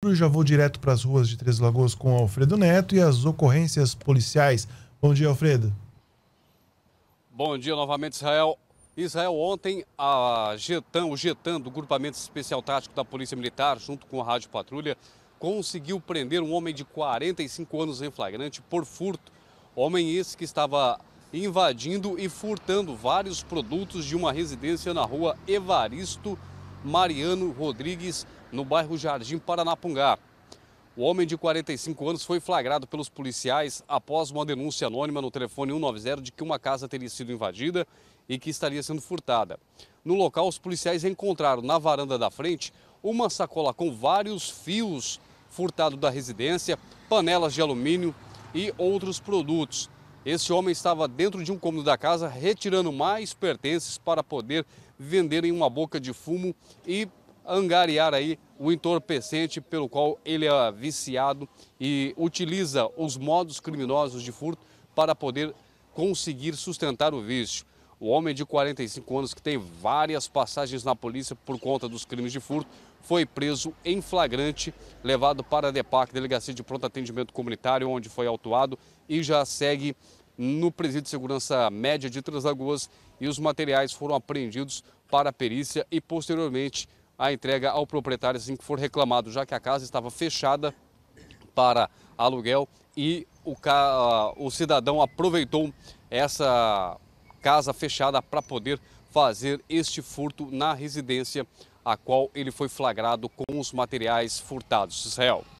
Eu já vou direto para as ruas de Três Lagoas com Alfredo Neto e as ocorrências policiais. Bom dia, Alfredo. Bom dia novamente, Israel. Israel, ontem a Getan, o Getan do Grupamento Especial Tático da Polícia Militar, junto com a Rádio Patrulha, conseguiu prender um homem de 45 anos em flagrante por furto. Homem esse que estava invadindo e furtando vários produtos de uma residência na rua Evaristo Mariano Rodrigues no bairro Jardim Paranapungá. O homem de 45 anos foi flagrado pelos policiais após uma denúncia anônima no telefone 190 de que uma casa teria sido invadida e que estaria sendo furtada. No local, os policiais encontraram na varanda da frente uma sacola com vários fios furtados da residência, panelas de alumínio e outros produtos. Esse homem estava dentro de um cômodo da casa retirando mais pertences para poder vender em uma boca de fumo e angariar aí o entorpecente pelo qual ele é viciado e utiliza os modos criminosos de furto para poder conseguir sustentar o vício. O homem de 45 anos, que tem várias passagens na polícia por conta dos crimes de furto, foi preso em flagrante, levado para a DEPAC, Delegacia de Pronto Atendimento Comunitário, onde foi autuado e já segue no Presídio de Segurança Média de Três e os materiais foram apreendidos para a perícia e posteriormente a entrega ao proprietário assim que for reclamado, já que a casa estava fechada para aluguel e o, ca... Ah, o cidadão aproveitou essa casa fechada para poder fazer este furto na residência a qual ele foi flagrado com os materiais furtados. Israel.